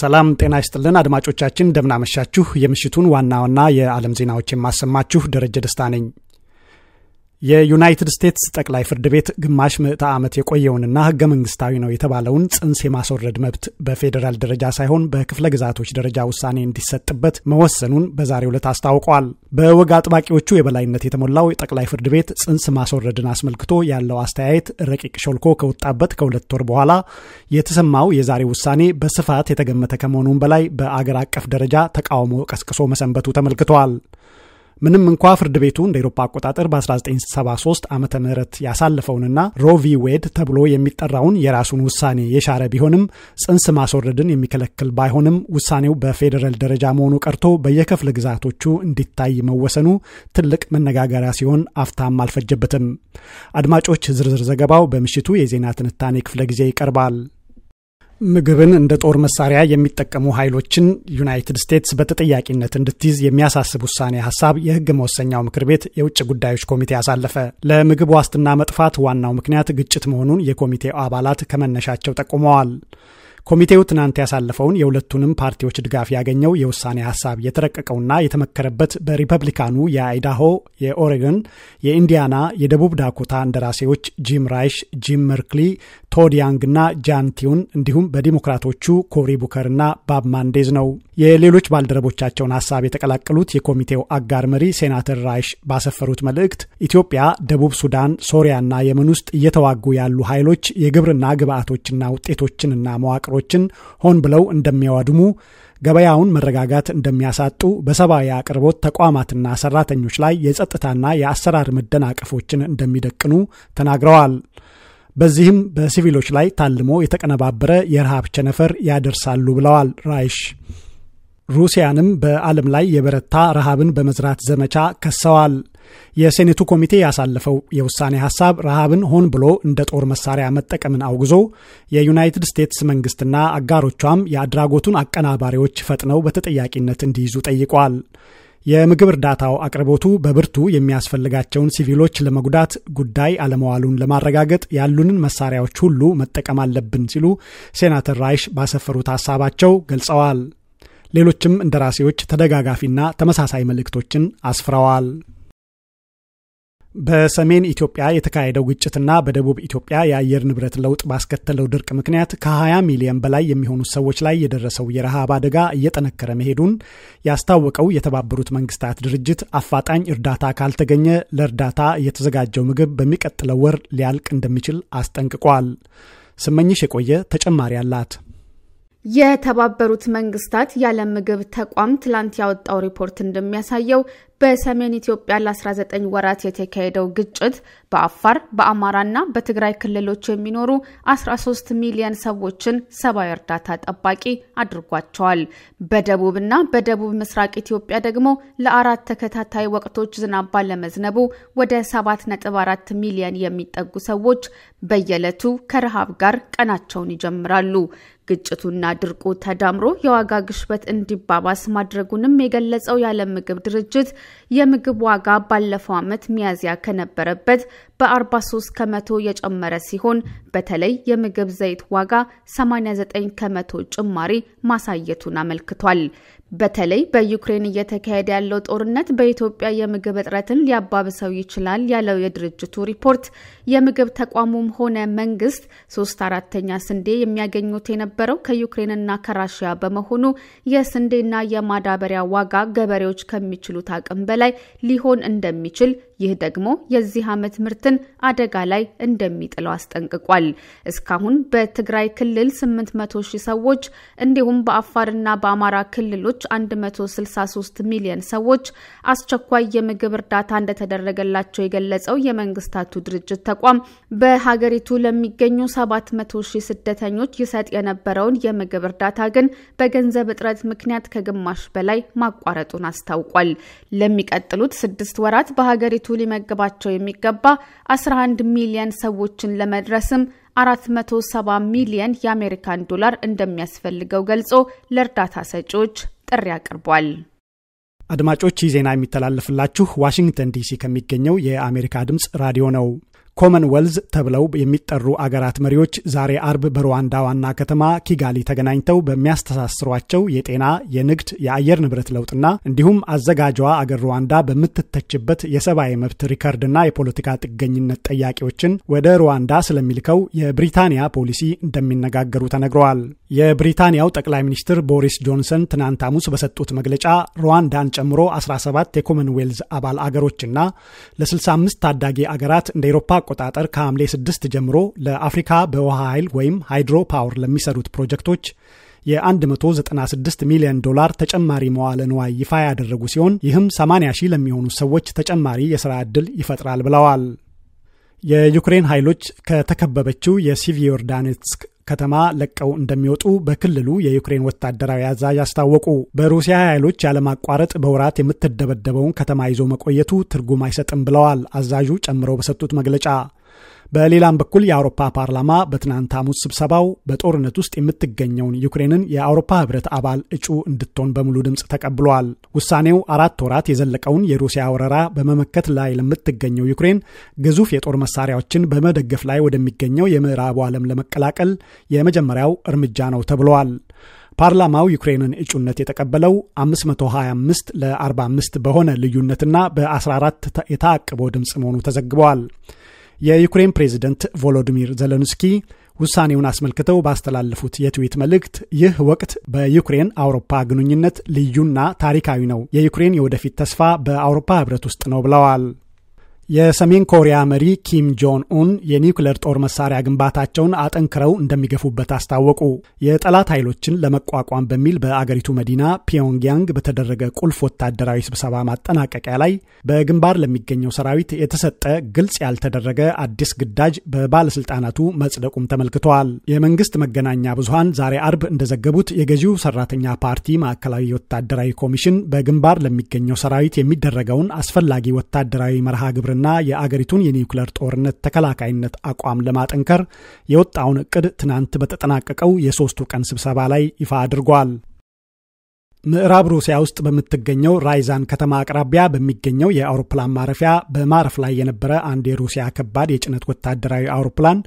ሰላም ጤና ይስጥልን አድማጮቻችን፣ እንደምናመሻችሁ። የምሽቱን ዋና ዋና የዓለም ዜናዎች የማሰማችሁ ደረጀ ደስታ ነኝ። የዩናይትድ ስቴትስ ጠቅላይ ፍርድ ቤት ግማሽ ምዕተ ዓመት የቆየውንና ህገ መንግስታዊ ነው የተባለውን ጽንስ የማስወረድ መብት በፌዴራል ደረጃ ሳይሆን በክፍለ ግዛቶች ደረጃ ውሳኔ እንዲሰጥበት መወሰኑን በዛሬው ዕለት አስታውቋል። በወግ አጥባቂዎቹ የበላይነት የተሞላው ጠቅላይ ፍርድ ቤት ጽንስ ማስወረድን አስመልክቶ ያለው አስተያየት ረቂቅ ሾልኮ ከወጣበት ከሁለት ወር በኋላ የተሰማው የዛሬ ውሳኔ በስፋት የተገመተ ከመሆኑም በላይ በአገር አቀፍ ደረጃ ተቃውሞ ቀስቅሶ መሰንበቱ ተመልክተዋል። ምንም እንኳ ፍርድ ቤቱ እንደ ኤሮፓ አቆጣጠር በ1973 ዓ ም ያሳለፈውንና ሮቪ ዌድ ተብሎ የሚጠራውን የራሱን ውሳኔ የሻረ ቢሆንም ጽንስ ማስወረድን የሚከለክል ባይሆንም ውሳኔው በፌዴራል ደረጃ መሆኑ ቀርቶ በየክፍለ ግዛቶቹ እንዲታይ መወሰኑ ትልቅ መነጋገሪያ ሲሆን አፍታም አልፈጀበትም። አድማጮች፣ ዝርዝር ዘገባው በምሽቱ የዜና ትንታኔ ክፍለ ጊዜ ይቀርባል። ምግብን እንደ ጦር መሳሪያ የሚጠቀሙ ኃይሎችን ዩናይትድ ስቴትስ በተጠያቂነት እንድትይዝ የሚያሳስብ ውሳኔ ሀሳብ የህግ መወሰኛው ምክር ቤት የውጭ ጉዳዮች ኮሚቴ አሳለፈ። ለምግብ ዋስትና መጥፋት ዋናው ምክንያት ግጭት መሆኑን የኮሚቴው አባላት ከመነሻቸው ጠቁመዋል። ኮሚቴው ትናንት ያሳለፈውን የሁለቱንም ፓርቲዎች ድጋፍ ያገኘው የውሳኔ ሀሳብ የተረቀቀውና የተመከረበት በሪፐብሊካኑ የአይዳሆ፣ የኦሬገን፣ የኢንዲያና፣ የደቡብ ዳኮታ እንደራሴዎች ጂም ራይሽ፣ ጂም መርክሊ፣ ቶድ እና ጃን ቲዩን እንዲሁም በዲሞክራቶቹ ኮሪ ቡከርና ባብ ማንዴዝ ነው። የሌሎች ባልደረቦቻቸውን ሀሳብ የተቀላቀሉት የኮሚቴው አጋር መሪ ሴናተር ራይሽ ባሰፈሩት መልእክት ኢትዮጵያ፣ ደቡብ ሱዳን፣ ሶሪያና የመን ውስጥ እየተዋጉ ያሉ ኃይሎች የግብርና ግብዓቶችና ውጤቶችንና መዋቅ መዋቅሮችን ሆን ብለው እንደሚያዋድሙ፣ ገበያውን መረጋጋት እንደሚያሳጡ፣ በሰብአዊ አቅርቦት ተቋማትና ሰራተኞች ላይ የጸጥታና የአሰራር መደናቀፎችን እንደሚደቅኑ ተናግረዋል። በዚህም በሲቪሎች ላይ ታልሞ የተቀነባበረ የረሃብ ቸነፈር ያደርሳሉ ብለዋል ራይሽ። ሩሲያንም በዓለም ላይ የበረታ ረሃብን በመዝራት ዘመቻ ከሰዋል። የሴኔቱ ኮሚቴ ያሳለፈው የውሳኔ ሀሳብ ረሃብን ሆን ብሎ እንደ ጦር መሳሪያ መጠቀምን አውግዞ የዩናይትድ ስቴትስ መንግስትና አጋሮቿም የአድራጎቱን አቀናባሪዎች ፈጥነው በተጠያቂነት እንዲይዙ ጠይቋል። የምግብ እርዳታው አቅርቦቱ በብርቱ የሚያስፈልጋቸውን ሲቪሎች ለመጉዳት ጉዳይ አለመዋሉን ለማረጋገጥ ያሉንን መሳሪያዎች ሁሉ መጠቀም አለብን ሲሉ ሴናተር ራይሽ ባሰፈሩት ሀሳባቸው ገልጸዋል። ሌሎችም እንደራሴዎች ተደጋጋፊና ተመሳሳይ መልእክቶችን አስፍረዋል። በሰሜን ኢትዮጵያ የተካሄደው ግጭትና በደቡብ ኢትዮጵያ የአየር ንብረት ለውጥ ባስከተለው ድርቅ ምክንያት ከ20 ሚሊዮን በላይ የሚሆኑ ሰዎች ላይ የደረሰው የረሃብ አደጋ እየጠነከረ መሄዱን ያስታወቀው የተባበሩት መንግስታት ድርጅት አፋጣኝ እርዳታ ካልተገኘ ለእርዳታ የተዘጋጀው ምግብ በሚቀጥለው ወር ሊያልቅ እንደሚችል አስጠንቅቋል። ስመኝሽ የቆየ ተጨማሪ አላት። የተባበሩት መንግስታት የዓለም ምግብ ተቋም ትላንት ያወጣው ሪፖርት እንደሚያሳየው በሰሜን ኢትዮጵያ ለ19 ወራት የተካሄደው ግጭት በአፋር በአማራና በትግራይ ክልሎች የሚኖሩ 13 ሚሊዮን ሰዎችን ሰብአዊ እርዳታ ጠባቂ አድርጓቸዋል። በደቡብና በደቡብ ምስራቅ ኢትዮጵያ ደግሞ ለአራት ተከታታይ ወቅቶች ዝናብ ባለመዝነቡ ወደ 7.4 ሚሊዮን የሚጠጉ ሰዎች በየዕለቱ ከረሃብ ጋር ቀናቸውን ይጀምራሉ። ግጭቱና ድርቁ ተዳምሮ የዋጋ ግሽበት እንዲባባስ ማድረጉንም የገለጸው የዓለም ምግብ ድርጅት የምግብ ዋጋ ባለፈው ዓመት ሚያዝያ ከነበረበት በ43 ከመቶ የጨመረ ሲሆን በተለይ የምግብ ዘይት ዋጋ 89 ከመቶ ጭማሪ ማሳየቱን አመልክቷል። በተለይ በዩክሬን እየተካሄደ ያለው ጦርነት በኢትዮጵያ የምግብ እጥረትን ሊያባብሰው ይችላል ያለው የድርጅቱ ሪፖርት የምግብ ተቋሙም ሆነ መንግስት ሶስት አራተኛ ስንዴ የሚያገኙት የነበረው ከዩክሬንና ከራሽያ በመሆኑ የስንዴና የማዳበሪያ ዋጋ ገበሬዎች ከሚችሉት አቅም በላይ ሊሆን እንደሚችል ይህ ደግሞ የዚህ ዓመት ምርትን መንግስትን አደጋ ላይ እንደሚጥለው አስጠንቅቋል። እስካሁን በትግራይ ክልል 800 ሺህ ሰዎች እንዲሁም በአፋርና በአማራ ክልሎች 163 ሚሊዮን ሰዎች አስቸኳይ የምግብ እርዳታ እንደተደረገላቸው የገለጸው የመንግስታቱ ድርጅት ተቋም በሀገሪቱ ለሚገኙ 700 ሺህ ስደተኞች ይሰጥ የነበረውን የምግብ እርዳታ ግን በገንዘብ እጥረት ምክንያት ከግማሽ በላይ ማቋረጡን አስታውቋል። ለሚቀጥሉት ስድስት ወራት በሀገሪቱ ሊመግባቸው የሚገባ 11 ሚሊየን ሰዎችን ለመድረስም 470 ሚሊየን የአሜሪካን ዶላር እንደሚያስፈልገው ገልጾ ለእርዳታ ሰጪዎች ጥሪ አቅርቧል። አድማጮች ይህ ዜና የሚተላለፍላችሁ ዋሽንግተን ዲሲ ከሚገኘው የአሜሪካ ድምፅ ራዲዮ ነው። ኮመንዌልዝ ተብለው የሚጠሩ አገራት መሪዎች ዛሬ አርብ በሩዋንዳ ዋና ከተማ ኪጋሊ ተገናኝተው በሚያስተሳስሯቸው የጤና፣ የንግድ፣ የአየር ንብረት ለውጥና እንዲሁም አዘጋጇ አገር ሩዋንዳ በምትተችበት የሰብአዊ መብት ሪከርድና የፖለቲካ ጥገኝነት ጠያቂዎችን ወደ ሩዋንዳ ስለሚልከው የብሪታንያ ፖሊሲ እንደሚነጋገሩ ተነግረዋል። የብሪታንያው ጠቅላይ ሚኒስትር ቦሪስ ጆንሰን ትናንት ሐሙስ በሰጡት መግለጫ ሩዋንዳን ጨምሮ 17 የኮመንዌልዝ አባል አገሮችና ለ65 ታዳጊ አገራት እንደ ኤሮፓ አቆጣጠር ከሐምሌ 6 ጀምሮ ለአፍሪካ በውሃ ኃይል ወይም ሃይድሮ ፓወር ለሚሰሩት ፕሮጀክቶች የ196 ሚሊዮን ዶላር ተጨማሪ መዋለ ንዋይ ይፋ ያደረጉ ሲሆን ይህም 80 ሺህ ለሚሆኑ ሰዎች ተጨማሪ የሥራ ዕድል ይፈጥራል ብለዋል። የዩክሬን ኃይሎች ከተከበበችው የሲቪዮርዳኔትስክ ከተማ ለቀው እንደሚወጡ በክልሉ የዩክሬን ወታደራዊ አዛዥ አስታወቁ። በሩሲያ ኃይሎች ያለማቋረጥ በውራት የምትደበደበውን ከተማ ይዞ መቆየቱ ትርጉም አይሰጥም ብለዋል አዛዡ ጨምረው በሰጡት መግለጫ በሌላም በኩል የአውሮፓ ፓርላማ በትናንት ሐሙስ ስብሰባው በጦርነት ውስጥ የምትገኘውን ዩክሬንን የአውሮፓ ህብረት አባል እጩ እንድትሆን በሙሉ ድምፅ ተቀብሏል። ውሳኔው አራት ወራት የዘለቀውን የሩሲያ ወረራ በመመከት ላይ ለምትገኘው ዩክሬን ግዙፍ የጦር መሳሪያዎችን በመደገፍ ላይ ወደሚገኘው የምዕራቡ ዓለም ለመቀላቀል የመጀመሪያው እርምጃ ነው ተብለዋል። ፓርላማው ዩክሬንን እጩነት የተቀበለው 525 ለ45 በሆነ ልዩነትና በ14 የታቅቦ ድምፅ መሆኑ ተዘግበዋል። የዩክሬን ፕሬዝደንት ቮሎዲሚር ዘለንስኪ ውሳኔውን አስመልክተው ባስተላለፉት የትዊት መልእክት ይህ ወቅት በዩክሬን አውሮፓ ግንኙነት ልዩና ታሪካዊ ነው፣ የዩክሬን የወደፊት ተስፋ በአውሮፓ ህብረት ውስጥ ነው ብለዋል። የሰሜን ኮሪያ መሪ ኪም ጆን ኡን የኒውክለር ጦር መሳሪያ ግንባታቸውን አጠንክረው እንደሚገፉበት አስታወቁ። የጠላት ኃይሎችን ለመቋቋም በሚል በአገሪቱ መዲና ፒዮንግያንግ በተደረገ ቁልፍ ወታደራዊ ስብሰባ ማጠናቀቂያ ላይ በግንባር ለሚገኘው ሰራዊት የተሰጠ ግልጽ ያልተደረገ አዲስ ግዳጅ በባለስልጣናቱ መጽደቁም ተመልክተዋል። የመንግስት መገናኛ ብዙሃን ዛሬ አርብ እንደዘገቡት የገዢው ሰራተኛ ፓርቲ ማዕከላዊ ወታደራዊ ኮሚሽን በግንባር ለሚገኘው ሰራዊት የሚደረገውን አስፈላጊ ወታደራዊ መርሃ ግብርን ለማስቆምና የአገሪቱን የኒውክለር ጦርነት ተከላካይነት አቋም ለማጠንከር የወጣውን እቅድ ትናንት በተጠናቀቀው የሶስቱ ቀን ስብሰባ ላይ ይፋ አድርጓል። ምዕራብ ሩሲያ ውስጥ በምትገኘው ራይዛን ከተማ አቅራቢያ በሚገኘው የአውሮፕላን ማረፊያ በማረፍ ላይ የነበረ አንድ የሩሲያ ከባድ የጭነት ወታደራዊ አውሮፕላን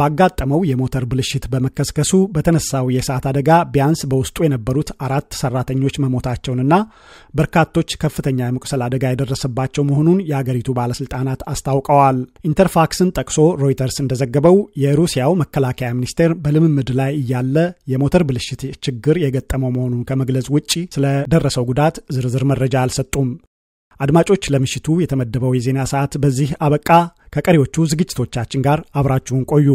ባጋጠመው የሞተር ብልሽት በመከስከሱ በተነሳው የእሳት አደጋ ቢያንስ በውስጡ የነበሩት አራት ሰራተኞች መሞታቸውንና በርካቶች ከፍተኛ የመቁሰል አደጋ የደረሰባቸው መሆኑን የአገሪቱ ባለስልጣናት አስታውቀዋል። ኢንተርፋክስን ጠቅሶ ሮይተርስ እንደዘገበው የሩሲያው መከላከያ ሚኒስቴር በልምምድ ላይ እያለ የሞተር ብልሽት ችግር የገጠመው መሆኑን ከመግለጽ ውጭ ስለደረሰው ጉዳት ዝርዝር መረጃ አልሰጡም። አድማጮች፣ ለምሽቱ የተመደበው የዜና ሰዓት በዚህ አበቃ። ከቀሪዎቹ ዝግጅቶቻችን ጋር አብራችሁን ቆዩ።